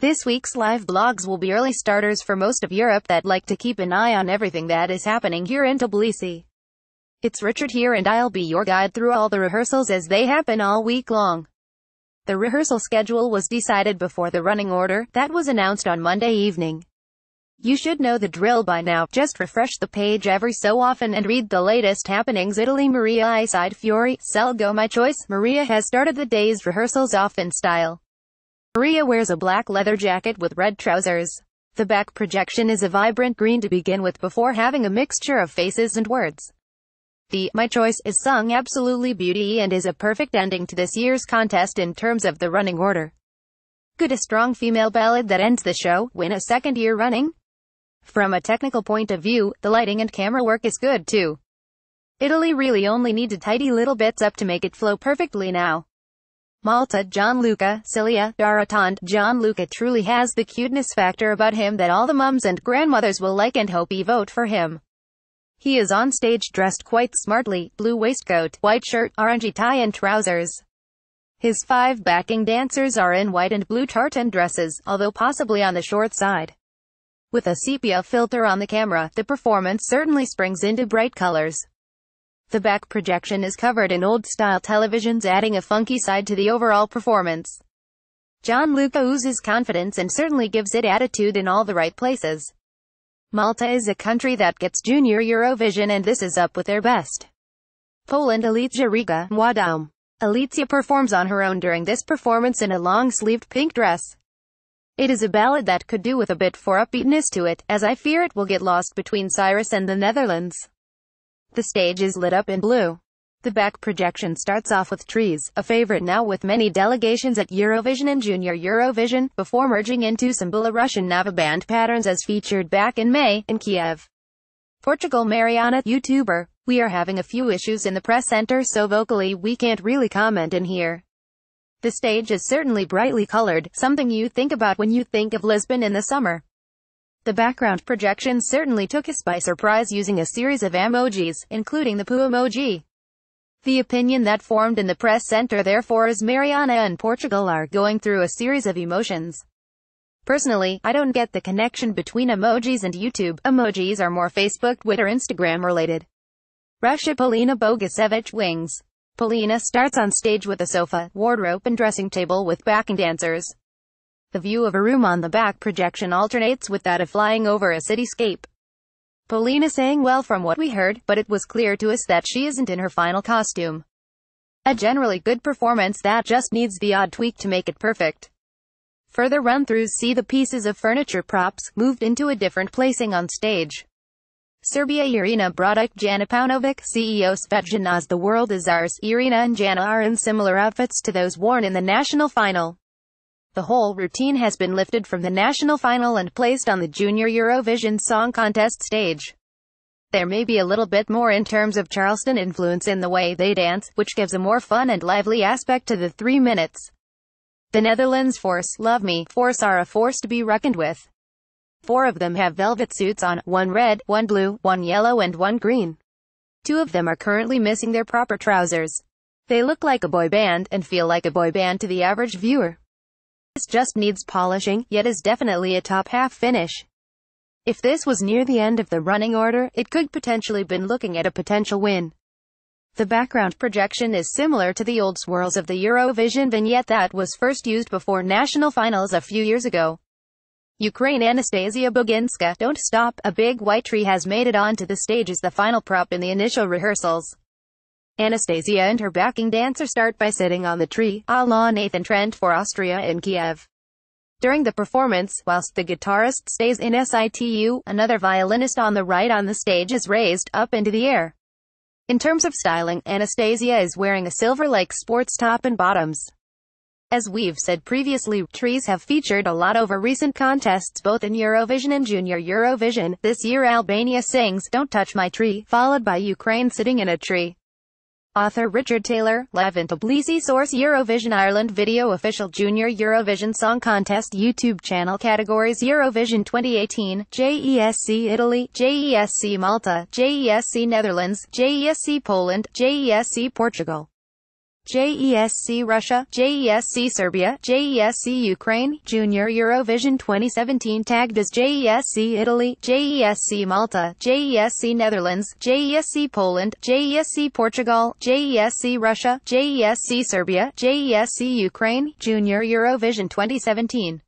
This week's live blogs will be early starters for most of Europe that like to keep an eye on everything that is happening here in Tbilisi. It's Richard here and I'll be your guide through all the rehearsals as they happen all week long. The rehearsal schedule was decided before the running order, that was announced on Monday evening. You should know the drill by now, just refresh the page every so often and read the latest happenings Italy Maria Iside Fiori, Selgo My Choice, Maria has started the day's rehearsals off in style. Maria wears a black leather jacket with red trousers. The back projection is a vibrant green to begin with before having a mixture of faces and words. The My Choice is sung absolutely beauty and is a perfect ending to this year's contest in terms of the running order. Could a strong female ballad that ends the show win a second year running? From a technical point of view, the lighting and camera work is good too. Italy really only to tidy little bits up to make it flow perfectly now. Malta Luca Cilia, Daratond, Luca truly has the cuteness factor about him that all the mums and grandmothers will like and hope he vote for him. He is on stage dressed quite smartly, blue waistcoat, white shirt, orangey tie and trousers. His five backing dancers are in white and blue tartan dresses, although possibly on the short side. With a sepia filter on the camera, the performance certainly springs into bright colors. The back projection is covered in old-style televisions adding a funky side to the overall performance. John Luca oozes confidence and certainly gives it attitude in all the right places. Malta is a country that gets junior Eurovision and this is up with their best. Poland Alicja Riga, Wadaum. Alicja performs on her own during this performance in a long-sleeved pink dress. It is a ballad that could do with a bit for upbeatness to it, as I fear it will get lost between Cyrus and the Netherlands. The stage is lit up in blue. The back projection starts off with trees, a favorite now with many delegations at Eurovision and Junior Eurovision, before merging into Sambula Russian band patterns as featured back in May, in Kiev. Portugal Mariana, YouTuber, we are having a few issues in the press center so vocally we can't really comment in here. The stage is certainly brightly colored, something you think about when you think of Lisbon in the summer. The background projection certainly took us by surprise using a series of emojis, including the poo emoji. The opinion that formed in the press center therefore is Mariana and Portugal are going through a series of emotions. Personally, I don't get the connection between emojis and YouTube. Emojis are more Facebook, Twitter, Instagram related. Russia Polina Bogusevich Wings. Polina starts on stage with a sofa, wardrobe and dressing table with backing dancers. The view of a room on the back projection alternates with that of flying over a cityscape. Paulina sang well from what we heard, but it was clear to us that she isn't in her final costume. A generally good performance that just needs the odd tweak to make it perfect. Further run-throughs see the pieces of furniture props, moved into a different placing on stage. Serbia Irina Brodek Jana Paunovic, CEO Svetlana The world is ours. Irina and Jana are in similar outfits to those worn in the national final. The whole routine has been lifted from the national final and placed on the Junior Eurovision Song Contest stage. There may be a little bit more in terms of Charleston influence in the way they dance, which gives a more fun and lively aspect to the three minutes. The Netherlands force, love me, force are a force to be reckoned with. Four of them have velvet suits on, one red, one blue, one yellow and one green. Two of them are currently missing their proper trousers. They look like a boy band and feel like a boy band to the average viewer. This just needs polishing, yet is definitely a top half finish. If this was near the end of the running order, it could potentially been looking at a potential win. The background projection is similar to the old swirls of the Eurovision vignette that was first used before national finals a few years ago. Ukraine Anastasia Boginska, Don't Stop, a big white tree has made it onto the stage as the final prop in the initial rehearsals. Anastasia and her backing dancer start by sitting on the tree, a la Nathan Trent for Austria in Kiev. During the performance, whilst the guitarist stays in situ, another violinist on the right on the stage is raised up into the air. In terms of styling, Anastasia is wearing a silver-like sports top and bottoms. As we've said previously, trees have featured a lot over recent contests both in Eurovision and Junior Eurovision. This year Albania sings, Don't Touch My Tree, followed by Ukraine sitting in a tree. Author Richard Taylor, live Tbilisi Source Eurovision Ireland Video Official Junior Eurovision Song Contest YouTube Channel Categories Eurovision 2018, JESC Italy, JESC Malta, JESC Netherlands, JESC Poland, JESC Portugal JESC Russia, JESC Serbia, JESC Ukraine, Junior Eurovision 2017 tagged as JESC Italy, JESC Malta, JESC Netherlands, JESC Poland, JESC Portugal, JESC Russia, JESC Serbia, JESC Ukraine, Junior Eurovision 2017.